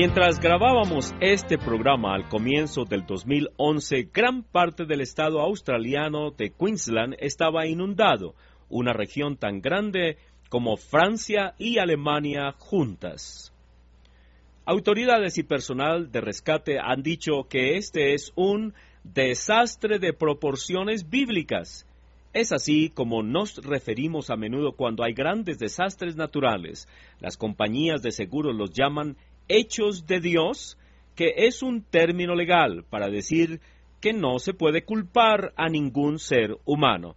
Mientras grabábamos este programa al comienzo del 2011, gran parte del estado australiano de Queensland estaba inundado, una región tan grande como Francia y Alemania juntas. Autoridades y personal de rescate han dicho que este es un desastre de proporciones bíblicas. Es así como nos referimos a menudo cuando hay grandes desastres naturales. Las compañías de seguros los llaman hechos de Dios, que es un término legal para decir que no se puede culpar a ningún ser humano.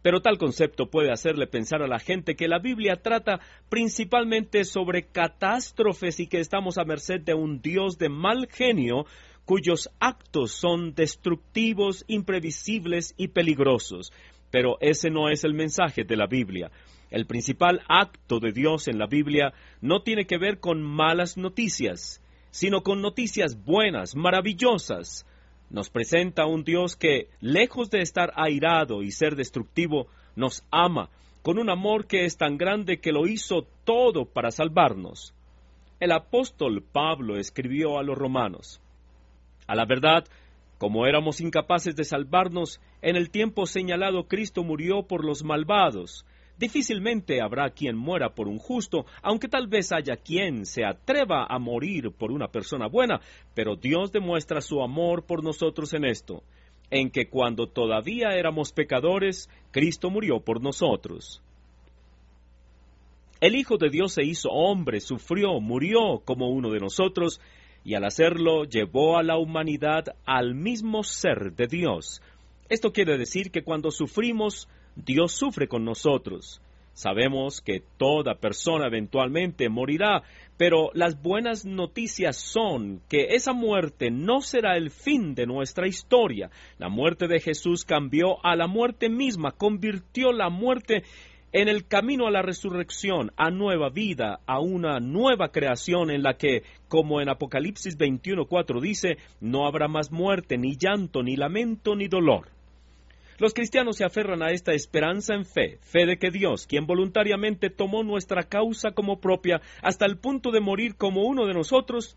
Pero tal concepto puede hacerle pensar a la gente que la Biblia trata principalmente sobre catástrofes y que estamos a merced de un Dios de mal genio cuyos actos son destructivos, imprevisibles y peligrosos. Pero ese no es el mensaje de la Biblia. El principal acto de Dios en la Biblia no tiene que ver con malas noticias, sino con noticias buenas, maravillosas. Nos presenta un Dios que, lejos de estar airado y ser destructivo, nos ama con un amor que es tan grande que lo hizo todo para salvarnos. El apóstol Pablo escribió a los romanos, A la verdad, como éramos incapaces de salvarnos, en el tiempo señalado Cristo murió por los malvados, Difícilmente habrá quien muera por un justo, aunque tal vez haya quien se atreva a morir por una persona buena, pero Dios demuestra su amor por nosotros en esto, en que cuando todavía éramos pecadores, Cristo murió por nosotros. El Hijo de Dios se hizo hombre, sufrió, murió como uno de nosotros, y al hacerlo llevó a la humanidad al mismo ser de Dios. Esto quiere decir que cuando sufrimos, Dios sufre con nosotros. Sabemos que toda persona eventualmente morirá, pero las buenas noticias son que esa muerte no será el fin de nuestra historia. La muerte de Jesús cambió a la muerte misma, convirtió la muerte en el camino a la resurrección, a nueva vida, a una nueva creación en la que, como en Apocalipsis 21.4 dice, no habrá más muerte, ni llanto, ni lamento, ni dolor. Los cristianos se aferran a esta esperanza en fe, fe de que Dios, quien voluntariamente tomó nuestra causa como propia hasta el punto de morir como uno de nosotros,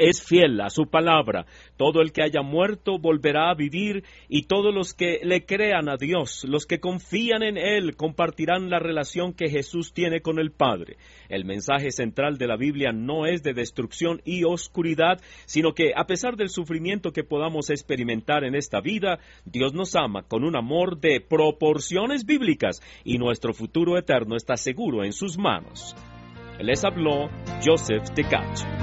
es fiel a su palabra. Todo el que haya muerto volverá a vivir y todos los que le crean a Dios, los que confían en Él, compartirán la relación que Jesús tiene con el Padre. El mensaje central de la Biblia no es de destrucción y oscuridad, sino que a pesar del sufrimiento que podamos experimentar en esta vida, Dios nos ama con un amor de proporciones bíblicas y nuestro futuro eterno está seguro en sus manos. Les habló Joseph de